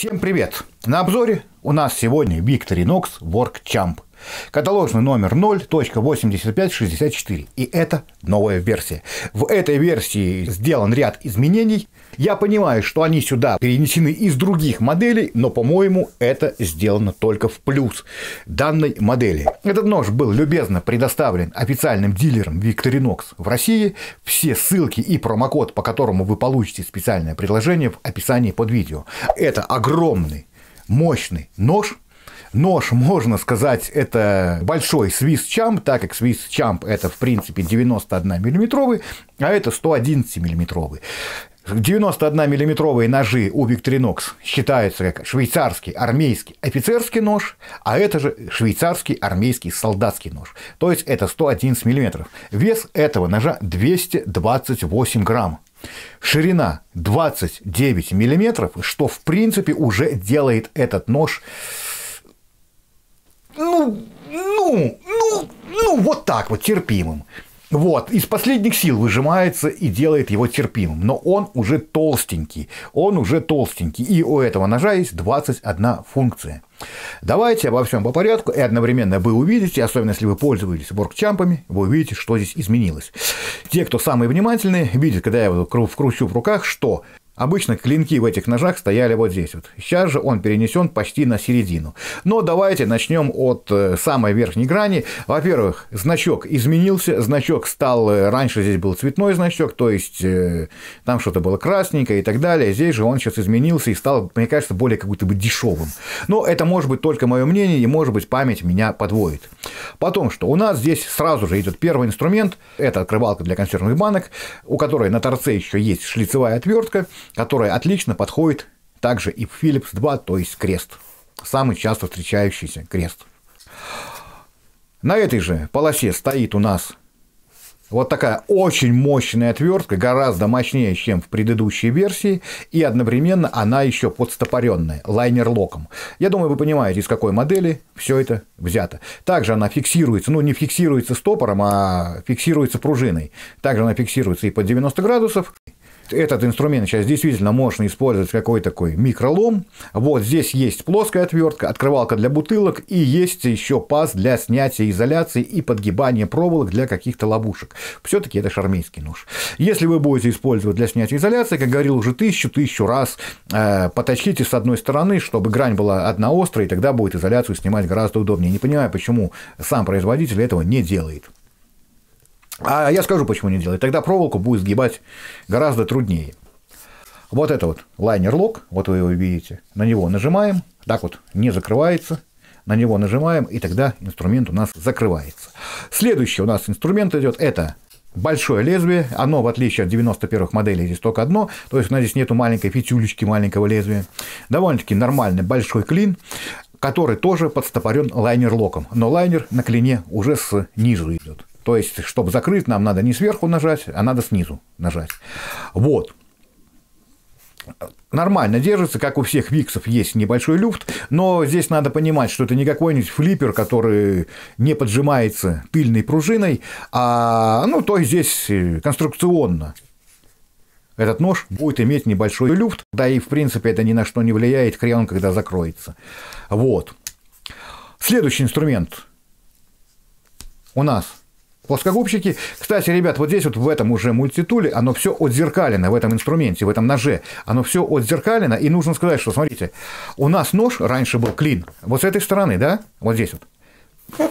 Всем привет! На обзоре у нас сегодня Victorinox WorkChamp. Каталожный номер 0.8564, и это новая версия. В этой версии сделан ряд изменений. Я понимаю, что они сюда перенесены из других моделей, но, по-моему, это сделано только в плюс данной модели. Этот нож был любезно предоставлен официальным дилером Victorinox в России. Все ссылки и промокод, по которому вы получите специальное предложение в описании под видео. Это огромный мощный нож. Нож, можно сказать, это большой Swiss Champ, так как Swiss Champ это, в принципе, 91 миллиметровый, а это 111 миллиметровый. 91-миллиметровые ножи у Victorinox считаются как швейцарский армейский офицерский нож, а это же швейцарский армейский солдатский нож. То есть это 111 миллиметров Вес этого ножа 228 грамм. Ширина 29 миллиметров, что в принципе уже делает этот нож ну, ну, ну, ну, вот так вот терпимым. Вот, из последних сил выжимается и делает его терпимым, но он уже толстенький, он уже толстенький, и у этого ножа есть 21 функция. Давайте обо всем по порядку, и одновременно вы увидите, особенно если вы пользовались воркчампами, вы увидите, что здесь изменилось. Те, кто самые внимательные, видят, когда я его кручу в руках, что Обычно клинки в этих ножах стояли вот здесь вот. Сейчас же он перенесен почти на середину. Но давайте начнем от э, самой верхней грани. Во-первых, значок изменился. Значок стал... Э, раньше здесь был цветной значок, то есть э, там что-то было красненькое и так далее. Здесь же он сейчас изменился и стал, мне кажется, более как будто бы дешевым. Но это может быть только мое мнение, и может быть память меня подводит. Потом что? У нас здесь сразу же идет первый инструмент, это открывалка для консервных банок, у которой на торце еще есть шлицевая отвертка, которая отлично подходит также и в Philips 2, то есть крест. Самый часто встречающийся крест. На этой же полосе стоит у нас вот такая очень мощная отвертка, гораздо мощнее, чем в предыдущей версии, и одновременно она еще подстопоренная, лайнер-локом. Я думаю, вы понимаете, из какой модели все это взято. Также она фиксируется, ну не фиксируется стопором, а фиксируется пружиной. Также она фиксируется и под 90 градусов, этот инструмент сейчас действительно можно использовать какой такой микролом. Вот здесь есть плоская отвертка, открывалка для бутылок и есть еще паз для снятия изоляции и подгибания проволок для каких-то ловушек. Все-таки это шармейский нож. Если вы будете использовать для снятия изоляции, как говорил уже тысячу-тысячу раз, э, поточките с одной стороны, чтобы грань была одна острая и тогда будет изоляцию снимать гораздо удобнее. Не понимаю, почему сам производитель этого не делает. А я скажу, почему не делает. Тогда проволоку будет сгибать гораздо труднее. Вот это вот лайнер-лок, вот вы его видите, на него нажимаем, так вот не закрывается, на него нажимаем, и тогда инструмент у нас закрывается. Следующий у нас инструмент идет, это большое лезвие, оно в отличие от 91-х моделей здесь только одно, то есть у нас здесь нету маленькой петюлечки, маленького лезвия, довольно-таки нормальный большой клин, который тоже подстопорен лайнер-локом, но лайнер на клине уже снизу идет. То есть, чтобы закрыть, нам надо не сверху нажать, а надо снизу нажать. Вот. Нормально держится, как у всех виксов есть небольшой люфт, но здесь надо понимать, что это не какой-нибудь флиппер, который не поджимается тыльной пружиной, а, ну, то есть здесь э, конструкционно этот нож будет иметь небольшой люфт, да и в принципе это ни на что не влияет, хрен он когда закроется. Вот. Следующий инструмент у нас Плоскогубщики, кстати, ребят, вот здесь вот в этом уже мультитуле, оно все отзеркалено в этом инструменте, в этом ноже. Оно все отзеркалено, и нужно сказать, что, смотрите, у нас нож раньше был клин, вот с этой стороны, да, вот здесь вот.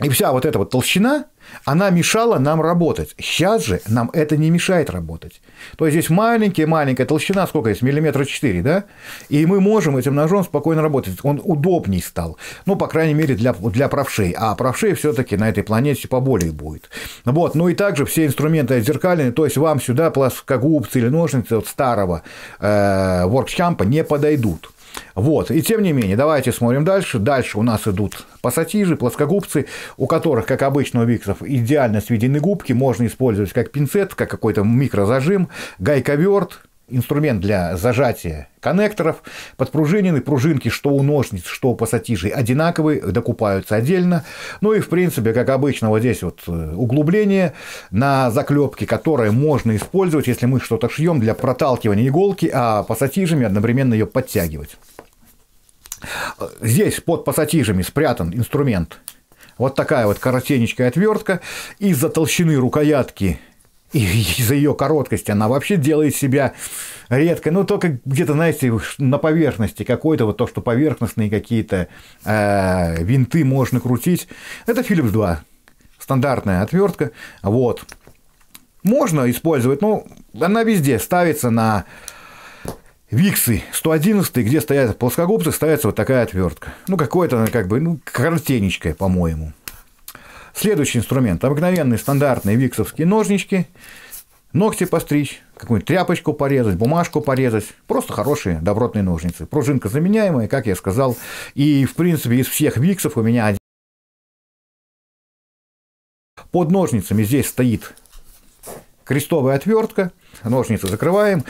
И вся вот эта вот толщина, она мешала нам работать. Сейчас же нам это не мешает работать. То есть здесь маленькая-маленькая толщина, сколько есть, миллиметра 4, да? И мы можем этим ножом спокойно работать. Он удобней стал. Ну, по крайней мере, для, для правшей. А правшей все таки на этой планете поболее будет. Вот. Ну и также все инструменты зеркальные, То есть вам сюда плоскогубцы или ножницы от старого э, не подойдут. Вот, и тем не менее, давайте смотрим дальше. Дальше у нас идут пассатижи, плоскогубцы, у которых, как обычно у виксов, идеально сведены губки, можно использовать как пинцет, как какой-то микрозажим, гайковерт, инструмент для зажатия коннекторов, подпружинены, пружинки что у ножниц, что у пассатижей одинаковые, докупаются отдельно. Ну и, в принципе, как обычно, вот здесь вот э, углубление на заклепке, которое можно использовать, если мы что-то шьем для проталкивания иголки, а пассатижами одновременно ее подтягивать. Э, здесь под пассатижами спрятан инструмент вот такая вот коротенечкая отвертка. Из-за толщины рукоятки и из-за ее короткости она вообще делает себя редкой. Ну, только где-то, знаете, на поверхности какой-то, вот то, что поверхностные какие-то э, винты можно крутить. Это Philips 2. Стандартная отвертка. Вот. Можно использовать, ну, она везде ставится на Виксы 111, где стоят плоскогубцы, ставится вот такая отвертка. Ну, какое-то, она как бы, ну, картенечкая, по-моему. Следующий инструмент – обыкновенные стандартные виксовские ножнички, ногти постричь, какую-нибудь тряпочку порезать, бумажку порезать. Просто хорошие добротные ножницы. Пружинка заменяемая, как я сказал. И, в принципе, из всех виксов у меня один. Под ножницами здесь стоит крестовая отвертка, ножницы закрываем,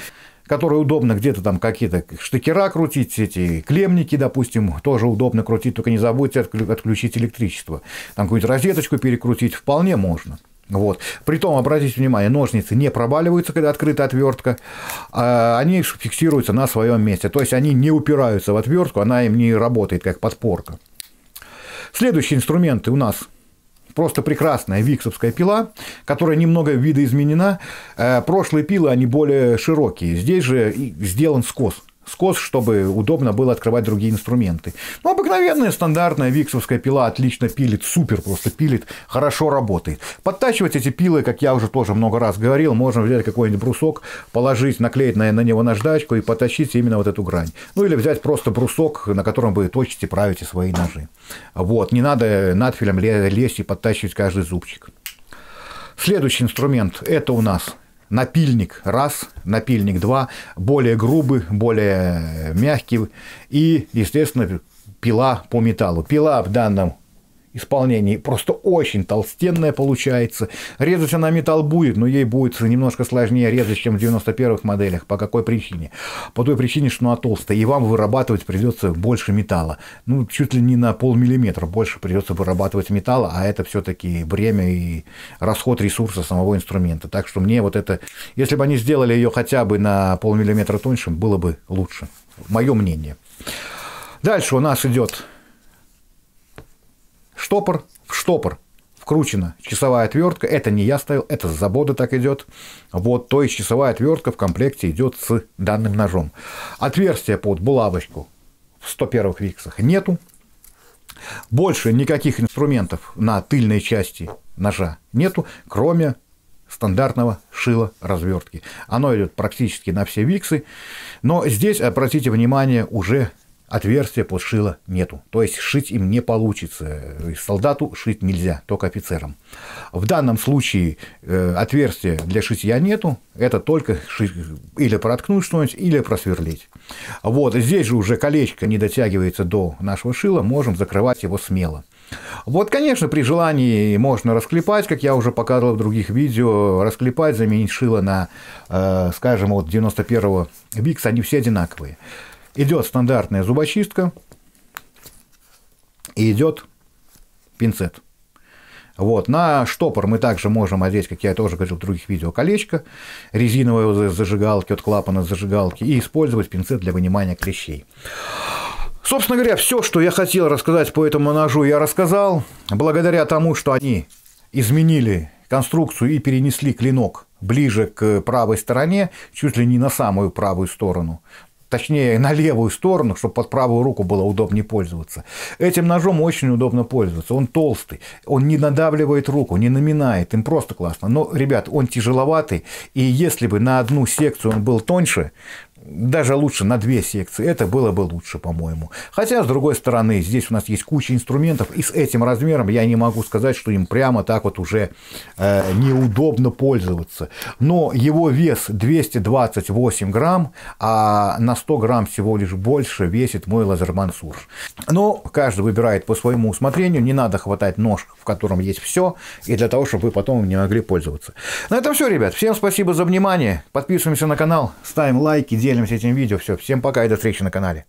которые удобно где-то там какие-то штыкера крутить, эти клемники, допустим, тоже удобно крутить, только не забудьте отключить электричество. Там какую-нибудь розеточку перекрутить вполне можно. Вот. Притом, обратите внимание, ножницы не проваливаются, когда открыта отвертка, а они фиксируются на своем месте. То есть они не упираются в отвертку, она им не работает как подпорка. Следующие инструменты у нас просто прекрасная виксовская пила, которая немного видоизменена. Э, прошлые пилы, они более широкие. Здесь же сделан скос скос, чтобы удобно было открывать другие инструменты. Ну, обыкновенная стандартная виксовская пила отлично пилит, супер просто пилит, хорошо работает. Подтачивать эти пилы, как я уже тоже много раз говорил, можно взять какой-нибудь брусок, положить, наклеить на, на него наждачку и потащить именно вот эту грань. Ну, или взять просто брусок, на котором вы точите, правите свои ножи. Вот, не надо надфилем лезть и подтачивать каждый зубчик. Следующий инструмент – это у нас напильник раз, напильник два, более грубый, более мягкий и, естественно, пила по металлу. Пила в данном исполнении. Просто очень толстенная получается. Резать она металл будет, но ей будет немножко сложнее резать, чем в 91-х моделях. По какой причине? По той причине, что она толстая, и вам вырабатывать придется больше металла. Ну, чуть ли не на полмиллиметра больше придется вырабатывать металла, а это все-таки бремя и расход ресурса самого инструмента. Так что мне вот это, если бы они сделали ее хотя бы на полмиллиметра тоньше, было бы лучше. Мое мнение. Дальше у нас идет Штопор в штопор вкручена часовая отвертка. Это не я ставил, это с завода так идет. Вот, то есть часовая отвертка в комплекте идет с данным ножом. Отверстия под булавочку в 101-х виксах нету. Больше никаких инструментов на тыльной части ножа нету, кроме стандартного шила развертки. Оно идет практически на все виксы, но здесь, обратите внимание, уже отверстия под шило нету. То есть шить им не получится. Солдату шить нельзя, только офицерам. В данном случае э, отверстия для шитья нету. Это только шить, или проткнуть что-нибудь, или просверлить. Вот здесь же уже колечко не дотягивается до нашего шила, можем закрывать его смело. Вот, конечно, при желании можно расклепать, как я уже показывал в других видео, расклепать, заменить шило на, э, скажем, вот 91-го Викс, они все одинаковые. Идет стандартная зубочистка и идет пинцет. Вот. На штопор мы также можем одеть, как я тоже говорил в других видео, колечко, резиновые зажигалки от клапана зажигалки и использовать пинцет для вынимания клещей. Собственно говоря, все, что я хотел рассказать по этому ножу, я рассказал. Благодаря тому, что они изменили конструкцию и перенесли клинок ближе к правой стороне, чуть ли не на самую правую сторону, точнее на левую сторону, чтобы под правую руку было удобнее пользоваться. Этим ножом очень удобно пользоваться. Он толстый, он не надавливает руку, не наминает, им просто классно. Но, ребят, он тяжеловатый, и если бы на одну секцию он был тоньше, даже лучше на две секции. Это было бы лучше, по-моему. Хотя, с другой стороны, здесь у нас есть куча инструментов, и с этим размером я не могу сказать, что им прямо так вот уже э, неудобно пользоваться. Но его вес 228 грамм, а на 100 грамм всего лишь больше весит мой Лазерман Сурж. Но каждый выбирает по своему усмотрению, не надо хватать нож, в котором есть все, и для того, чтобы вы потом не могли пользоваться. На этом все, ребят. Всем спасибо за внимание. Подписываемся на канал, ставим лайки, делаем поделимся этим видео. Все, всем пока и до встречи на канале.